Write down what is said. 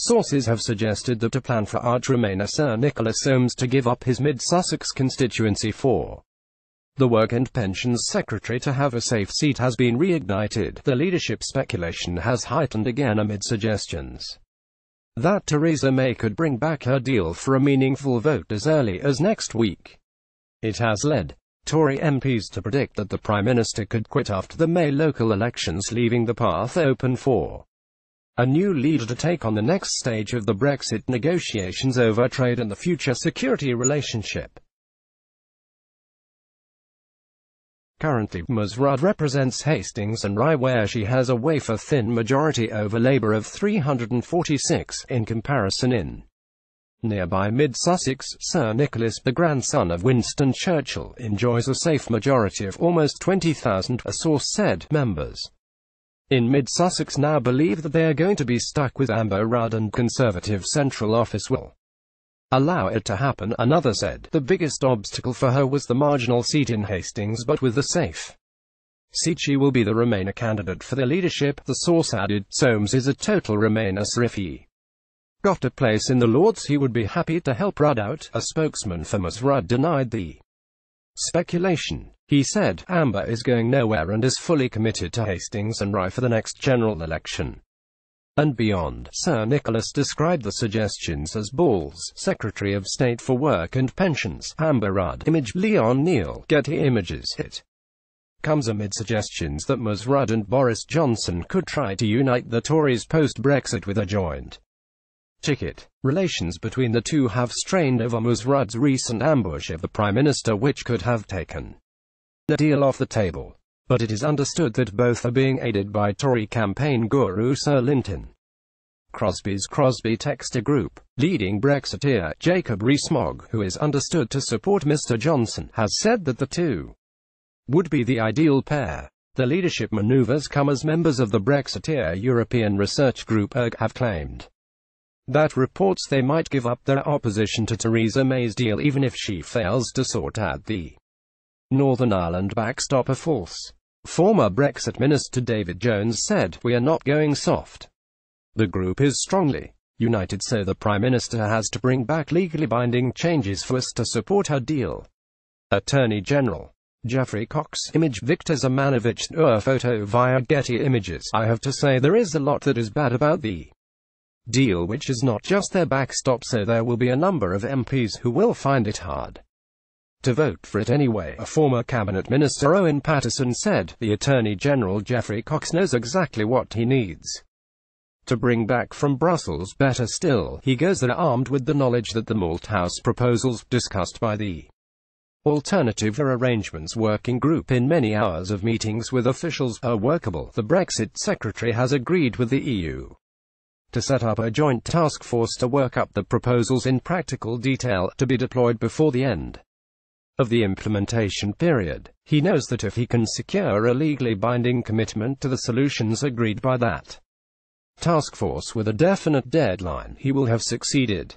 Sources have suggested that a plan for arch Remainer Sir Nicholas Soames to give up his mid-Sussex constituency for the Work and Pensions Secretary to have a safe seat has been reignited. The leadership speculation has heightened again amid suggestions that Theresa May could bring back her deal for a meaningful vote as early as next week. It has led Tory MPs to predict that the Prime Minister could quit after the May local elections leaving the path open for a new lead to take on the next stage of the Brexit negotiations over trade and the future security relationship. Currently, Musrad represents Hastings and Rye where she has a wafer-thin majority over Labour of 346, in comparison in nearby Mid-Sussex, Sir Nicholas the grandson of Winston Churchill, enjoys a safe majority of almost 20,000, a source said, members in mid-Sussex now believe that they are going to be stuck with Amber Rudd and Conservative Central Office will allow it to happen, another said. The biggest obstacle for her was the marginal seat in Hastings but with the safe seat she will be the Remainer candidate for the leadership, the source added. Soames is a total Remainer so if he got a place in the Lords he would be happy to help Rudd out, a spokesman for Ms Rudd denied the speculation. He said, Amber is going nowhere and is fully committed to Hastings and Rye for the next general election and beyond. Sir Nicholas described the suggestions as balls, Secretary of State for Work and Pensions, Amber Rudd, Image, Leon Neal, Getty Images, hit. Comes amid suggestions that Ms Rudd and Boris Johnson could try to unite the Tories post-Brexit with a joint ticket. Relations between the two have strained over Ms Rudd's recent ambush of the Prime Minister which could have taken deal off the table. But it is understood that both are being aided by Tory campaign guru Sir Linton. Crosby's Crosby Texter Group, leading Brexiteer Jacob Rees-Mogg, who is understood to support Mr Johnson, has said that the two would be the ideal pair. The leadership manoeuvres come as members of the Brexiteer European Research Group ERG have claimed that reports they might give up their opposition to Theresa May's deal even if she fails to sort out the Northern Ireland backstop a force. Former Brexit Minister David Jones said, We are not going soft. The group is strongly united so the Prime Minister has to bring back legally binding changes for us to support her deal. Attorney General Jeffrey Cox Image Viktor Zamanovich Ur photo via Getty Images I have to say there is a lot that is bad about the deal which is not just their backstop so there will be a number of MPs who will find it hard to vote for it anyway, a former cabinet minister Owen Paterson said, the Attorney General Geoffrey Cox knows exactly what he needs to bring back from Brussels. Better still, he goes there armed with the knowledge that the Malthouse proposals, discussed by the Alternative Arrangements Working Group in many hours of meetings with officials, are workable. The Brexit Secretary has agreed with the EU to set up a joint task force to work up the proposals in practical detail, to be deployed before the end of the implementation period. He knows that if he can secure a legally binding commitment to the solutions agreed by that task force with a definite deadline, he will have succeeded.